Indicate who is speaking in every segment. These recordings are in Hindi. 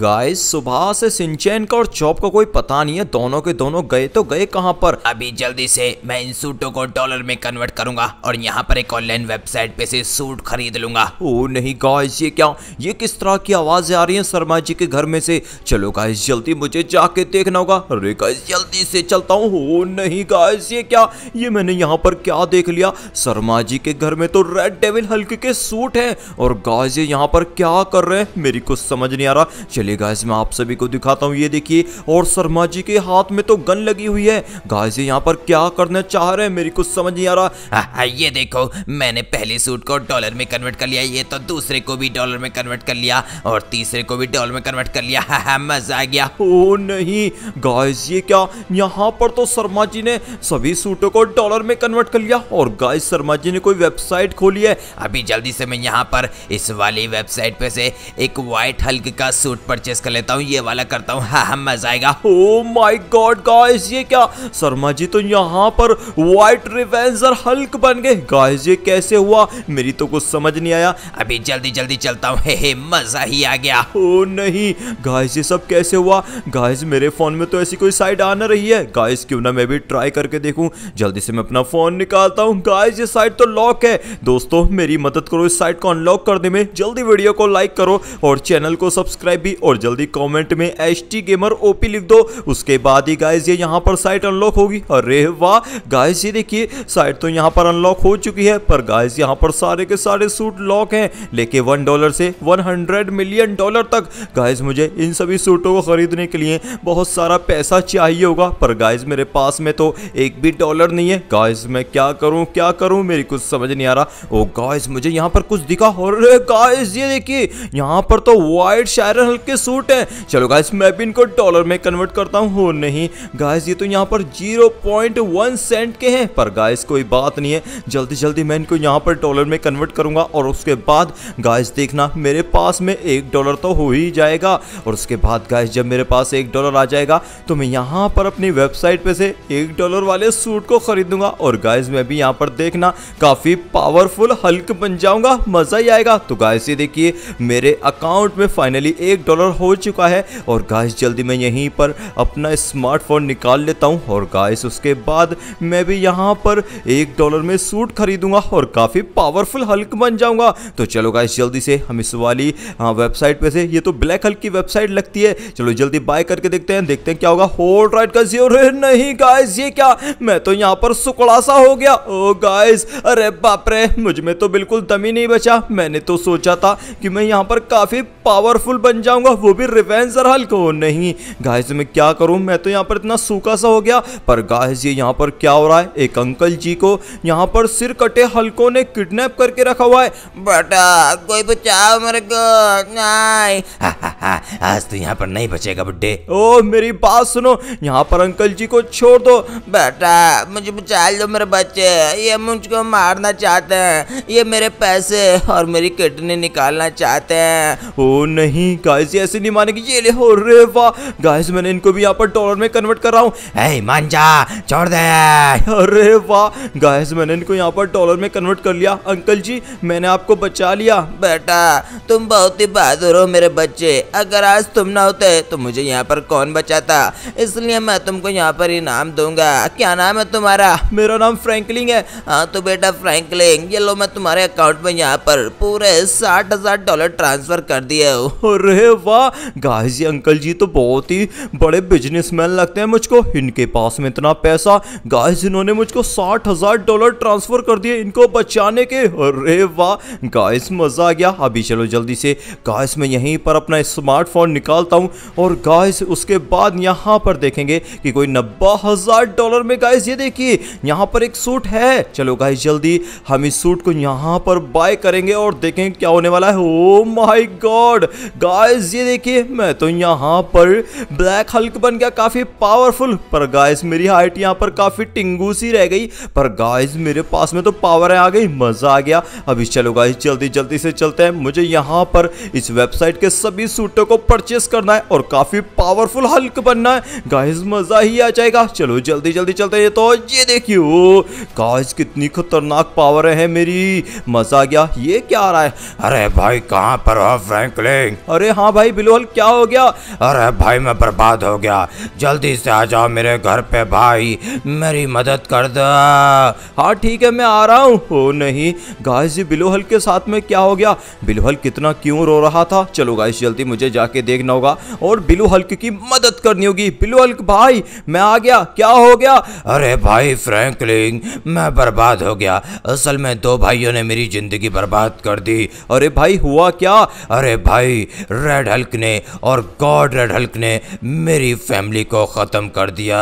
Speaker 1: गाइस सुबह से सिंचैन का और चौप का कोई पता नहीं है दोनों के दोनों गए तो गए कहाँ पर
Speaker 2: अभी जल्दी से मैं इन सूटों को डॉलर में कन्वर्ट करूंगा और यहाँ पर एक ऑनलाइन वेबसाइट पे से सूट खरीद लूंगा
Speaker 1: ओ नहीं गाइस ये क्या ये किस तरह की आवाज आ रही है शर्मा जी के घर में से चलो गाइस जल्दी मुझे जाके देखना होगा अरे गाइस जल्दी से चलता हूँ ओ नहीं गाइस ये क्या ये मैंने यहाँ पर क्या देख लिया शर्मा जी के घर में तो रेड डेविल हल्के के सूट है और गाय यहाँ पर क्या कर रहे हैं मेरी कुछ समझ नहीं आ रहा चलिए गाइज मैं आप सभी को दिखाता हूँ ये देखिए और शर्मा जी के हाथ में तो गन लगी हुई है गाइस ये यहाँ पर क्या करना चाह रहे हैं मेरी कुछ समझ नहीं आ रहा आ, हाँ,
Speaker 2: हाँ, ये देखो मैंने पहले सूट को डॉलर में कन्वर्ट कर लिया ये तो दूसरे को भी डॉलर में कन्वर्ट कर लिया और तीसरे को भी डॉलर में कन्वर्ट कर लिया हा, हा, मजा आ गया
Speaker 1: ओ नहीं गाइस ये क्या यहाँ पर तो शर्मा
Speaker 2: जी ने सभी सूटों को डॉलर में कन्वर्ट कर लिया और गाइस शर्मा जी ने कोई वेबसाइट खोली है अभी जल्दी से मैं यहाँ पर इस वाली वेबसाइट पे से एक व्हाइट हल्क का सूट पर परचेस कर लेता हूँ ये वाला करता हूँ हाँ हाँ मजा आएगा
Speaker 1: हो माई गॉड गाइस ये क्या शर्मा जी तो यहाँ पर व्हाइट रिवेंजर हल्क बन गए गाइस ये कैसे हुआ मेरी
Speaker 2: तो कुछ समझ नहीं आया अभी जल्दी जल्दी चलता हूँ हे हे मजा ही आ गया
Speaker 1: हो oh, नहीं गाइस ये सब कैसे हुआ गाइस मेरे फोन में तो ऐसी कोई साइड आना रही है गाइस क्यों ना मैं भी ट्राई करके देखूँ जल्दी से मैं अपना फोन निकालता हूँ गाइस ये साइड तो लॉक है दोस्तों मेरी मदद करो इस साइट को अनलॉक करने में जल्दी वीडियो को लाइक करो और चैनल को सब्सक्राइब भी और जल्दी कॉमेंट में एच टी गेमर ओपी लिख दो उसके बाद ही गाइज ये यहाँ पर साइट अनलॉक होगी अरे वाह गाइज ये देखिए साइट तो यहाँ पर अनलॉक हो चुकी है पर गाइज यहाँ पर सारे के सारे सूट लॉक हैं लेके वन डॉलर से वन हंड्रेड मिलियन डॉलर तक गाइज मुझे इन सभी सूटों को खरीदने के लिए बहुत सारा पैसा चाहिए होगा पर गाइज मेरे पास में तो एक भी डॉलर नहीं है गाइज मैं क्या करूँ क्या करूँ मेरी कुछ समझ नहीं आ रहा ओ गाइज मुझे यहाँ पर कुछ दिखा हो और गाइज ये देखिए यहाँ पर तो वाइट शायर हल्के सूट है चलो गाइस मैं भी इनको डॉलर में कन्वर्ट करता हूँ हो नहीं गाइस ये तो यहाँ पर जीरो पॉइंट वन सेंट के हैं पर गाइस कोई बात नहीं है जल्दी जल्दी मैं इनको यहाँ पर डॉलर में कन्वर्ट करूँगा और उसके बाद गाइस देखना मेरे पास में एक डॉलर तो हो ही जाएगा और उसके बाद गाइस जब मेरे पास एक डॉलर आ जाएगा तो मैं यहाँ पर अपनी वेबसाइट पर से एक डॉलर वाले सूट को खरीदूंगा और गाइज मैं भी यहाँ पर देखना काफ़ी पावरफुल हल्क बन जाऊंगा मज़ा ही आएगा तो गाइस ये देखिए मेरे अकाउंट में फाइनली एक डॉलर डॉलर हो चुका है और गाइस जल्दी मैं यहीं पर अपना स्मार्टफोन निकाल लेता हूं और गाइस उसके बाद मैं भी यहां पर एक डॉलर में सूट खरीदूंगा और काफ़ी पावरफुल हल्क बन जाऊंगा तो चलो गाइस जल्दी से हम इस वाली हाँ, वेबसाइट पे से ये तो ब्लैक हल्क की वेबसाइट लगती है चलो जल्दी बाय करके देखते हैं देखते हैं क्या होगा होल्ड राइट का जीरो नहीं गाइस ये क्या मैं तो यहाँ पर सुकड़ा सा हो गया ओ गाइस अरे बाप रे मुझ में तो बिल्कुल दम ही नहीं बचा मैंने तो सोचा था कि मैं यहाँ पर काफ़ी पावरफुल बन जाऊंगा करूंगा वो भी रिवेंज और हल्क हो नहीं गाइस मैं क्या करूं मैं तो यहाँ पर इतना सूखा सा हो गया पर गाइस ये यहाँ पर क्या हो रहा है एक अंकल जी को यहाँ पर सिर कटे हल्कों ने किडनैप करके रखा हुआ है बेटा कोई बचाओ मेरे को नहीं
Speaker 2: आज तो यहाँ पर नहीं बचेगा बुड्ढे ओ मेरी बात सुनो यहाँ पर अंकल जी को छोड़ दो बेटा मुझे बचा लो मेरे बच्चे ये मुझको मारना चाहते हैं ये मेरे पैसे और मेरी किडनी निकालना चाहते हैं
Speaker 1: ओ नहीं गाइस ऐसे ऐसे नहीं मानेगी ये ले हो रे वाह गाइस मैंने इनको भी यहाँ पर डॉलर में कन्वर्ट कर रहा हूँ मान जा छोड़ दे अरे वाह गाइस मैंने इनको यहाँ पर डॉलर में कन्वर्ट कर लिया अंकल जी
Speaker 2: मैंने आपको बचा लिया बेटा तुम बहुत ही बहादुर हो मेरे बच्चे अगर आज तुम ना होते तो मुझे यहाँ पर कौन बचाता इसलिए मैं तुमको यहाँ पर इनाम दूंगा क्या नाम है तुम्हारा मेरा नाम फ्रैंकलिंग है हाँ तो बेटा फ्रैंकलिंग ये लो मैं तुम्हारे अकाउंट में यहाँ पर पूरे साठ हजार डॉलर ट्रांसफर कर दिए अरे वाह
Speaker 1: गाइस ये अंकल जी तो बहुत ही बड़े बिजनेसमैन लगते हैं मुझको इनके पास में इतना पैसा गाइस इन्होंने मुझको साठ हजार डॉलर ट्रांसफर कर दिए इनको बचाने के अरे वाह गाइस मजा आ गया अभी चलो जल्दी से गाइस मैं यहीं पर अपना स्मार्टफोन निकालता हूँ और गाइस उसके बाद यहाँ पर देखेंगे कि कोई नब्बे हजार डॉलर में गाइस ये देखिए यहाँ पर एक सूट है चलो गाइस जल्दी हम इस सूट को यहाँ पर बाय करेंगे और देखेंगे क्या होने वाला है ओ माई गॉड गाइस ये देखिए मैं तो यहाँ पर ब्लैक हल्क बन गया काफ़ी पावरफुल पर गाइस मेरी हाइट यहाँ पर काफ़ी टिंगू सी रह गई पर गाइस मेरे पास में तो पावर आ गई मज़ा आ गया अभी चलो गाइस जल्दी जल्दी से चलते हैं मुझे यहाँ पर इस वेबसाइट के सभी सूटों को परचेस करना है और काफ़ी पावरफुल हल्क बनना है गाइज मज़ा ही आ जाएगा चलो जल्दी जल्दी चलते ये तो ये देखिए ओ गाइज कितनी खतरनाक पावर है मेरी मज़ा आ गया ये क्या आ रहा है अरे भाई कहाँ पर हो फ्रैंकलिन अरे हाँ भाई भाई बिलोल क्या हो गया अरे भाई मैं बर्बाद हो गया जल्दी से आ जाओ मेरे घर पे भाई मेरी मदद कर दो हाँ ठीक है मैं आ रहा हूँ हो नहीं गाय जी बिलोहल के साथ में क्या हो गया बिलोहल कितना क्यों रो रहा था चलो गाय जल्दी मुझे जाके देखना होगा और बिलू हल्क की मदद करनी होगी बिलू हल्क भाई मैं आ गया क्या हो गया
Speaker 2: अरे भाई फ्रैंकलिन मैं बर्बाद हो गया असल में दो भाइयों ने मेरी जिंदगी बर्बाद कर दी अरे भाई हुआ क्या अरे भाई रेड हल्क ने और गॉड रेड हल्क ने मेरी फैमिली को ख़त्म कर दिया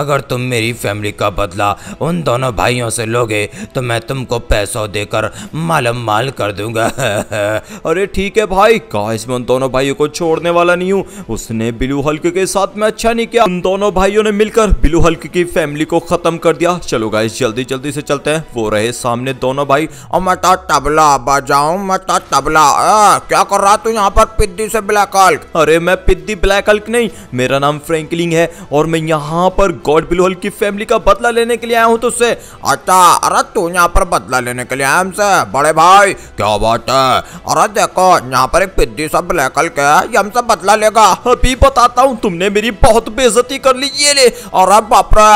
Speaker 2: अगर तुम मेरी फैमिली का बदला उन दोनों भाइयों से लोगे तो मैं तुमको पैसों देकर मालम माल कर दूंगा अरे
Speaker 1: ठीक है भाई काश मैं उन दोनों भाइयों को छोड़ने वाला नहीं हूँ उसने बिलू हल्क के साथ में अच्छा नहीं किया उन दोनों भाइयों ने मिलकर बिलू हल्क की फैमिली को ख़त्म कर दिया चलो गाइस जल्दी जल्दी से चलते हैं वो रहे सामने दोनों भाई और मटा तबला बजाओ मटा तबला आ, क्या कर रहा तू यहाँ पर पिद्दी से ब्लैक हल्क अरे मैं पिद्दी ब्लैक हल्क नहीं मेरा नाम फ्रैंकलिंग है और मैं यहाँ पर गॉड बिलो हल्क की फैमिली का
Speaker 2: बदला लेने के लिए आया हूँ तुझसे अच्छा अरे तू यहाँ पर बदला लेने के लिए आया हमसे बड़े भाई क्या बात है अरे देखो यहाँ पर एक पिद्दी सा ब्लैक हल्क है ये हमसे बदला लेगा
Speaker 1: अभी बताता हूँ तुमने मेरी बहुत बेजती कर ली ये ले अरे बापरा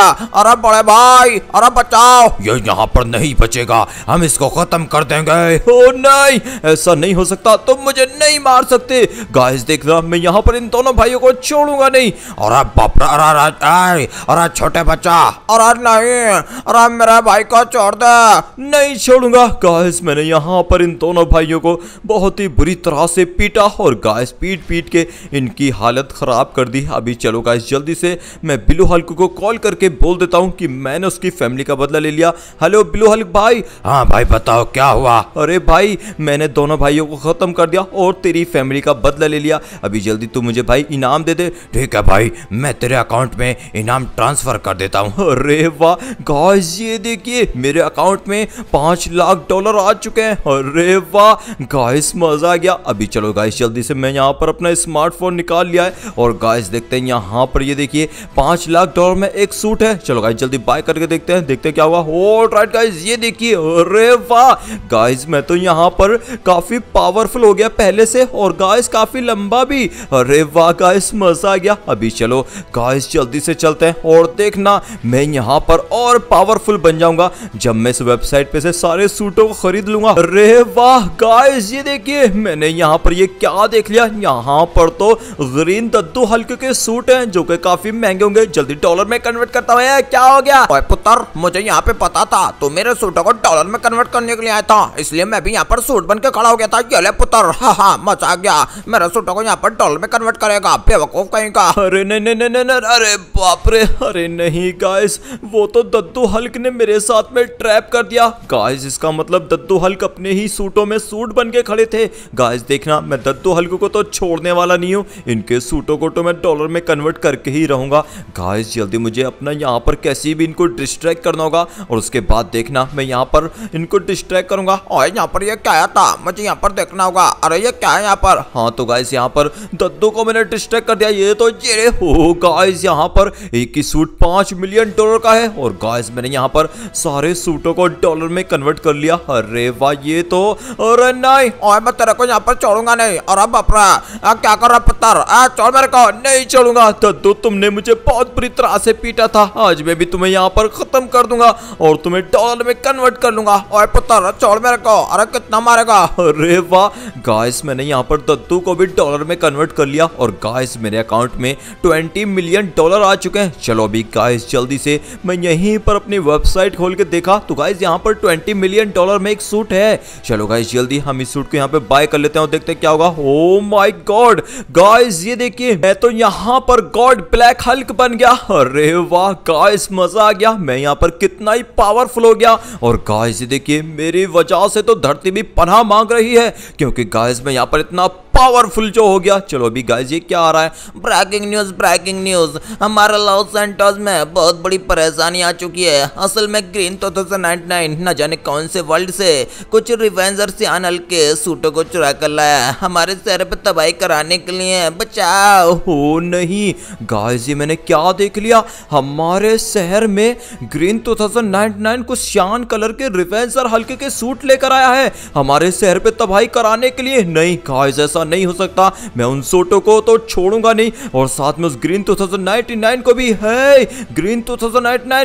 Speaker 1: अरे बड़े भाई अरे बचाओ ये
Speaker 2: यहाँ पर नहीं बचेगा हम इसको खत्म कर देंगे
Speaker 1: ओ नहीं ऐसा नहीं हो सकता तुम मुझे नहीं मार सकते गाइस देख रहे मैं यहाँ पर इन दोनों भाइयों को छोड़ूंगा नहीं और अब बापरा अरे अरे छोटे बच्चा अरे नहीं अरे मेरा भाई को छोड़ दे नहीं छोड़ूंगा गाइस मैंने यहाँ पर इन दोनों भाइयों को बहुत ही बुरी तरह से पीटा और गाइस पीट पीट के इनकी हालत ख़राब कर दी अभी चलो गाइस जल्दी से मैं बिलू हल्क को कॉल करके बोल देता हूँ कि मैंने उसकी फैमिली का बदला ले लिया हेलो बिलू हल्क भाई हाँ भाई बताओ क्या हुआ अरे भाई मैंने दोनों भाइयों को ख़त्म कर दिया और तेरी फैमिली का बदला बदला ले लिया अभी जल्दी तू मुझे भाई इनाम दे दे ठीक है भाई मैं तेरे अकाउंट में इनाम ट्रांसफर कर देता हूँ अरे वाह गाइस ये देखिए मेरे अकाउंट में पांच लाख डॉलर आ चुके हैं अरे वाह गाइस मज़ा आ गया अभी चलो गाइस जल्दी से मैं यहाँ पर अपना स्मार्टफोन निकाल लिया है और गाइस देखते हैं यहाँ पर ये देखिए पांच लाख डॉलर में एक सूट है चलो गाइस जल्दी बाय करके देखते हैं देखते हैं क्या हुआ हो राइट गाइस ये देखिए अरे वाह गाइस मैं तो यहाँ पर काफ़ी पावरफुल हो गया पहले से और गाइस काफ़ी काफी लंबा भी अरे वाह गाइस मजा आ गया अभी चलो गाइस जल्दी से चलते हैं और देखना मैं यहाँ पर और पावरफुल बन जाऊंगा जब मैं इस वेबसाइट पे से सारे सूटों को खरीद लूंगा अरे वाह गाइस ये देखिए मैंने यहाँ पर ये क्या देख लिया यहाँ पर तो ग्रीन दद्दू हल्के के सूट है जो की काफी महंगे होंगे जल्दी डॉलर में कन्वर्ट करता हुआ क्या हो गया
Speaker 2: पुत्र मुझे यहाँ पे पता था तो मेरे सूटों को डॉलर में कन्वर्ट करने के लिए आया था इसलिए मैं भी यहाँ पर सूट बन के खड़ा हो गया था ये पुत्र हाँ हाँ मचा गया मेरा सारे सूटों को यहाँ पर डॉल में कन्वर्ट करेगा
Speaker 1: बेवकूफ कहीं का अरे नहीं नहीं नहीं नहीं अरे बाप रे अरे नहीं गाइस वो तो दद्दू हल्क ने मेरे साथ में ट्रैप कर दिया गाइस इसका मतलब दद्दू हल्क अपने ही सूटों में सूट बन के खड़े थे गाइस देखना मैं दद्दू हल्क को तो छोड़ने वाला नहीं हूँ इनके सूटों को तो मैं डॉलर में कन्वर्ट करके ही रहूंगा गाइस जल्दी मुझे अपना यहाँ पर कैसे भी इनको डिस्ट्रैक्ट करना होगा और उसके बाद देखना मैं यहाँ पर इनको डिस्ट्रैक्ट करूंगा और यहाँ पर यह क्या था मुझे यहाँ पर देखना होगा अरे ये क्या है यहाँ पर हाँ तो गाइस यहाँ पर दद्दू को मैंने डिस्ट्रैक्ट कर दिया ये तो ये हो गाइस यहाँ पर एक ही सूट पांच मिलियन डॉलर का है और गाइस मैंने यहाँ पर सारे सूटों को डॉलर में कन्वर्ट कर लिया अरे वाह ये तो अरे नहीं और मैं तेरे को यहाँ पर छोड़ूंगा नहीं और अब अपरा क्या कर रहा पत्थर छोड़ मेरे को नहीं छोड़ूंगा दद्दू तुमने मुझे बहुत बुरी तरह से पीटा था आज मैं भी तुम्हें यहाँ पर खत्म कर दूंगा और तुम्हें डॉलर में कन्वर्ट कर लूंगा और पत्थर छोड़ मेरे को अरे कितना मारेगा अरे वाह गाइस मैंने यहाँ पर दद्दू को भी कोविड डॉलर में कन्वर्ट कर लिया और गाइस मेरे अकाउंट में ट्वेंटी मिलियन डॉलर आ चुके हैं चलो अभी गाइस जल्दी से मैं यहीं पर अपनी वेबसाइट खोल के देखा तो गाइस यहाँ पर ट्वेंटी मिलियन डॉलर में एक सूट है चलो गाइस जल्दी हम इस सूट को यहाँ पे बाय कर लेते हैं और देखते हैं क्या होगा हो माई गॉड गाइस ये देखिए मैं तो यहाँ पर गॉड ब्लैक हल्क बन गया अरे वाह गाइस मजा आ गया मैं यहाँ पर कितना ही पावरफुल हो गया और गाइस ये देखिए मेरी वजह से तो धरती भी पनाह
Speaker 2: मांग रही है क्योंकि गाइस मैं यहाँ पर इतना पावरफुल जो हो गया चलो अभी गाइज ये क्या आ रहा है ब्रेकिंग न्यूज ब्रेकिंग न्यूज हमारे लॉस सेंटर्स में बहुत बड़ी परेशानी आ चुकी है असल में ग्रीन तो न जाने कौन से वर्ल्ड से कुछ रिवेंजर से अनल के सूटों को चुरा कर लाया हमारे शहर पर तबाही कराने के लिए बचाओ नहीं गाइज ये मैंने क्या देख लिया हमारे शहर में
Speaker 1: green two thousand ninety nine cyan colour के रिवेंजर हल्के के सूट लेकर आया है हमारे शहर पे तबाही कराने के लिए नहीं गाइज ऐसा ऐसा नहीं हो सकता मैं उन सोटो को तो छोड़ूंगा नहीं और साथ में उस ग्रीन टू को भी है ग्रीन टू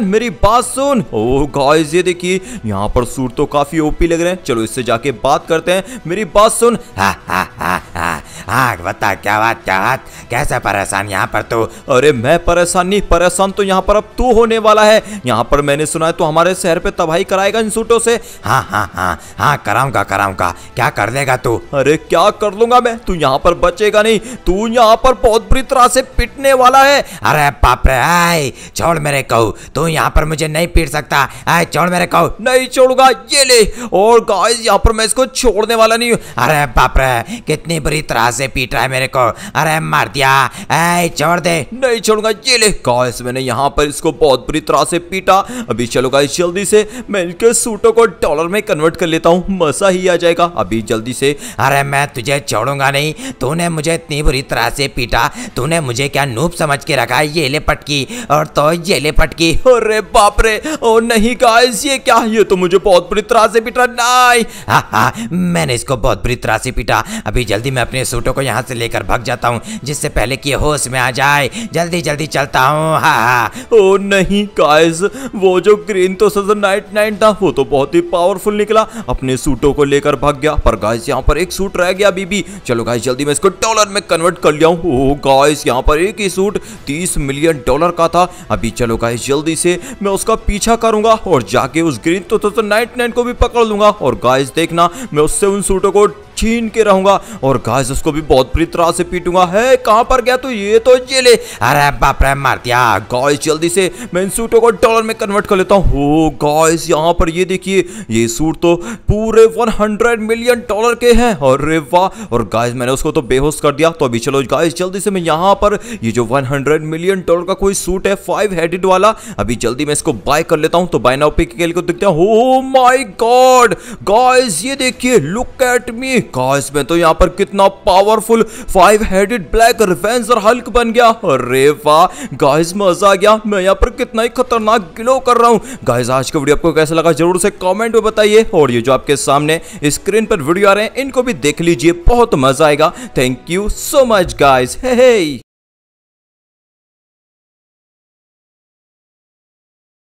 Speaker 1: मेरी बात सुन ओ oh, गाइस ये देखिए यहाँ पर सूट तो काफी ओपी लग रहे हैं चलो इससे जाके बात करते हैं मेरी बात सुन हा हा हा हा हाँ बता क्या बात क्या बात कैसे परेशान यहाँ पर तू तो? अरे मैं परेशान नहीं परेशान तो यहाँ पर अब तू होने वाला है यहाँ पर मैंने सुना है तो हमारे शहर पे तबाही कराएगा इन सूटों से हाँ हाँ हाँ हाँ कराऊंगा कराऊंगा क्या कर देगा तू अरे क्या कर लूंगा है तू यहाँ पर बचेगा नहीं तू यहाँ पर बहुत
Speaker 2: बुरी तरह से पिटने वाला है अरे बाप रे आए छोड़ मेरे कहो तू यहाँ पर मुझे नहीं पीट सकता आए छोड़ मेरे कहो नहीं छोड़ूंगा ये ले और गाइस यहाँ पर मैं इसको छोड़ने वाला नहीं हूँ अरे बाप रे कितनी बुरी तरह से पीट रहा है मेरे को अरे मार दिया आए छोड़ दे
Speaker 1: नहीं छोड़ूंगा ये ले गाइस मैंने यहाँ पर इसको बहुत बुरी तरह से पीटा अभी चलो गाइस जल्दी से मैं इनके सूटों को डॉलर में कन्वर्ट कर लेता हूँ मसा ही आ जाएगा
Speaker 2: अभी जल्दी से अरे मैं तुझे छोड़ूंगा छोड़ूंगा नहीं तूने मुझे इतनी बुरी तरह से पीटा तूने मुझे क्या नूप समझ के रखा ये ले पटकी और तो ये ले पटकी अरे बाप रे ओ नहीं गाइस ये क्या ये तो मुझे बहुत बुरी तरह से पीटा नहीं हाँ हाँ मैंने इसको बहुत बुरी तरह से पीटा अभी जल्दी मैं अपने सूटों को यहाँ से लेकर भाग जाता हूँ जिससे पहले कि होश में आ जाए जल्दी जल्दी चलता हूँ हाँ हाँ ओ नहीं गाइस
Speaker 1: वो जो ग्रीन तो सजन नाइट नाइन था वो तो बहुत ही पावरफुल निकला अपने सूटों को लेकर भाग गया पर गाइस यहाँ पर एक सूट रह गया बीबी चलो गाइस जल्दी मैं इसको डॉलर में कन्वर्ट कर लिया हूँ गाइस oh, यहाँ पर एक ही सूट तीस मिलियन डॉलर का था अभी चलो गाइस जल्दी से मैं उसका पीछा करूंगा और जाके उस ग्रीन तो, तो, तो, तो नाइट नाइन को भी पकड़ लूंगा और गाइस देखना मैं उससे उन सूटों को छीन के रहूंगा और गाइस उसको भी बहुत बुरी तरह से पीटूंगा है कहां पर गया तो ये तो जेले अरे बाप रे मार दिया गाइस जल्दी से मैं इन सूटों को डॉलर में कन्वर्ट कर लेता हूँ हो गाइस यहाँ पर ये देखिए ये सूट तो पूरे 100 मिलियन डॉलर के हैं और रे वाह और गाइस मैंने उसको तो बेहोश कर दिया तो अभी चलो गाइस जल्दी से मैं यहाँ पर ये जो 100 मिलियन डॉलर का कोई सूट है फाइव हेडेड वाला अभी जल्दी मैं इसको बाय कर लेता हूँ तो बाय नाउ पे खेल को देखते हैं ओह माय गॉड गाइस ये देखिए लुक एट मी गाइस मैं तो यहाँ पर कितना powerful five headed black revenger Hulk बन गया अरे वाह गाइस मजा आ गया मैं यहाँ पर कितना ही खतरनाक ग्लो कर रहा हूँ गाइस आज का वीडियो आपको कैसा लगा जरूर से कमेंट में बताइए और ये जो आपके सामने स्क्रीन पर वीडियो आ रहे हैं इनको भी देख लीजिए बहुत मजा आएगा thank you so much guys है